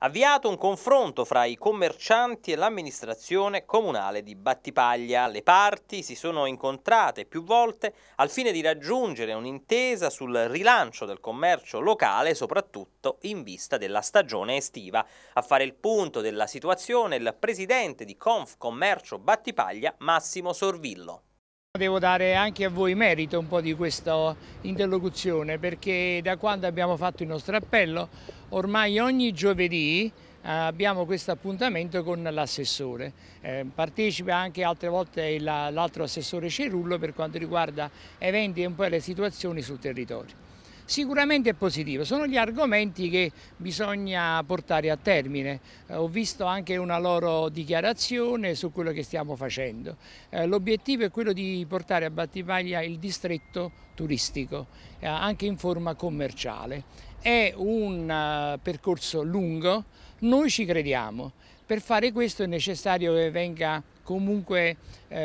avviato un confronto fra i commercianti e l'amministrazione comunale di Battipaglia. Le parti si sono incontrate più volte al fine di raggiungere un'intesa sul rilancio del commercio locale, soprattutto in vista della stagione estiva. A fare il punto della situazione il presidente di Conf Commercio Battipaglia, Massimo Sorvillo. Devo dare anche a voi merito un po' di questa interlocuzione perché da quando abbiamo fatto il nostro appello ormai ogni giovedì eh, abbiamo questo appuntamento con l'assessore. Eh, partecipa anche altre volte l'altro assessore Cerullo per quanto riguarda eventi e un po' le situazioni sul territorio sicuramente è positivo, sono gli argomenti che bisogna portare a termine. Eh, ho visto anche una loro dichiarazione su quello che stiamo facendo. Eh, l'obiettivo è quello di portare a Battipaglia il distretto turistico, eh, anche in forma commerciale. È un percorso lungo, noi ci crediamo. Per fare questo è necessario che venga comunque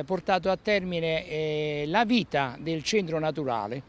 portato a termine la vita del centro naturale.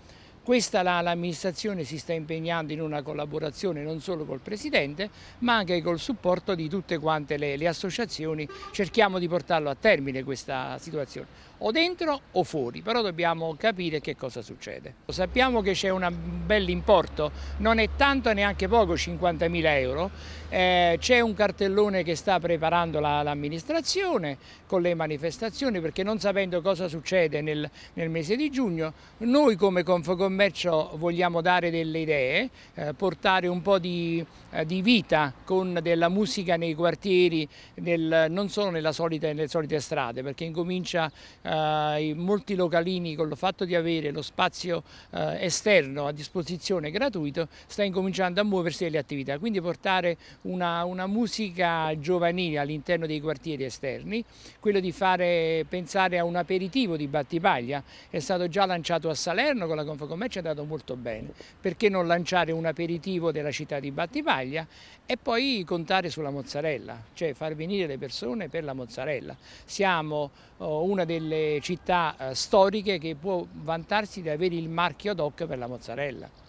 Questa l'amministrazione si sta impegnando in una collaborazione non solo col Presidente ma anche col supporto di tutte quante le, le associazioni, cerchiamo di portarlo a termine questa situazione, o dentro o fuori, però dobbiamo capire che cosa succede. Sappiamo che c'è un bel importo, non è tanto neanche poco, 50.000 euro, eh, c'è un cartellone che sta preparando l'amministrazione la, con le manifestazioni perché non sapendo cosa succede nel, nel mese di giugno, noi come Confcom commercio vogliamo dare delle idee, eh, portare un po' di, eh, di, vita con della musica nei quartieri, nel, non solo solita, nelle solite strade, perché incomincia eh, in molti localini con il fatto di avere lo spazio eh, esterno a disposizione gratuito, sta incominciando a muoversi le attività, quindi portare una, una musica giovanile all'interno dei quartieri esterni, quello di fare pensare a un aperitivo di Battipaglia, è stato già lanciato a Salerno con la Confcommercio me ci è andato molto bene, perché non lanciare un aperitivo della città di Battipaglia e poi contare sulla mozzarella, cioè far venire le persone per la mozzarella. Siamo oh, una delle città eh, storiche che può vantarsi di avere il marchio ad hoc per la mozzarella.